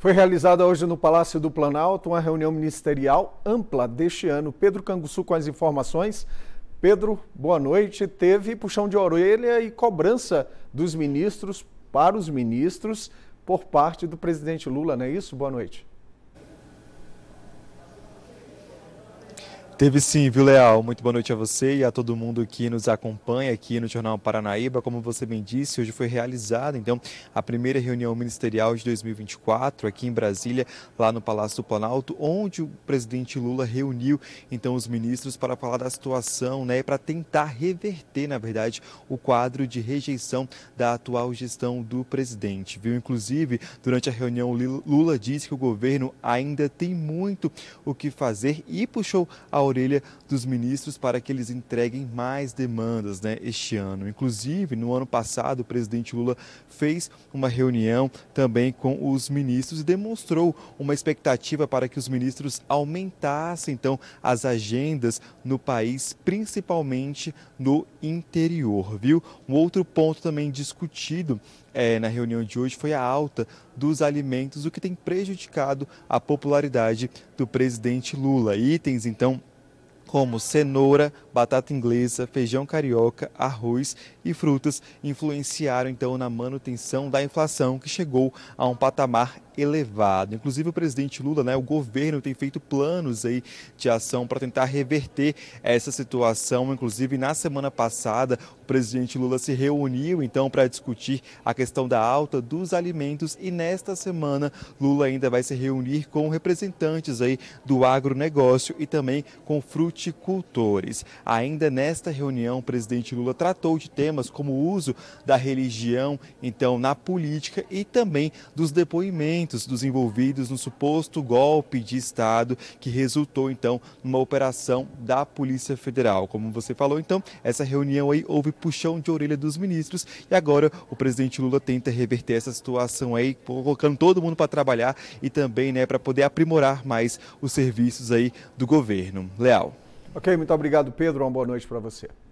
Foi realizada hoje no Palácio do Planalto uma reunião ministerial ampla deste ano. Pedro Canguçu com as informações. Pedro, boa noite. Teve puxão de orelha e cobrança dos ministros para os ministros por parte do presidente Lula, não é isso? Boa noite. Teve sim, viu, Leal? Muito boa noite a você e a todo mundo que nos acompanha aqui no Jornal Paranaíba. Como você bem disse, hoje foi realizada, então, a primeira reunião ministerial de 2024 aqui em Brasília, lá no Palácio do Planalto, onde o presidente Lula reuniu, então, os ministros para falar da situação, né, e para tentar reverter, na verdade, o quadro de rejeição da atual gestão do presidente, viu? Inclusive, durante a reunião, Lula disse que o governo ainda tem muito o que fazer e puxou a orelha dos ministros para que eles entreguem mais demandas né, este ano. Inclusive, no ano passado, o presidente Lula fez uma reunião também com os ministros e demonstrou uma expectativa para que os ministros aumentassem então as agendas no país, principalmente no interior, viu? Um outro ponto também discutido é, na reunião de hoje foi a alta dos alimentos, o que tem prejudicado a popularidade do presidente Lula. Itens, então, como cenoura, batata inglesa, feijão carioca, arroz e frutas, influenciaram então na manutenção da inflação, que chegou a um patamar elevado. Inclusive o presidente Lula, né, o governo tem feito planos aí de ação para tentar reverter essa situação. Inclusive na semana passada o presidente Lula se reuniu então para discutir a questão da alta dos alimentos e nesta semana Lula ainda vai se reunir com representantes aí do agronegócio e também com fruticultores. Ainda nesta reunião o presidente Lula tratou de temas como o uso da religião então na política e também dos depoimentos dos envolvidos no suposto golpe de Estado que resultou então numa operação da Polícia Federal. Como você falou, então, essa reunião aí houve puxão de orelha dos ministros e agora o presidente Lula tenta reverter essa situação aí, colocando todo mundo para trabalhar e também, né, para poder aprimorar mais os serviços aí do governo. Leal. Ok, muito obrigado, Pedro. Uma boa noite para você.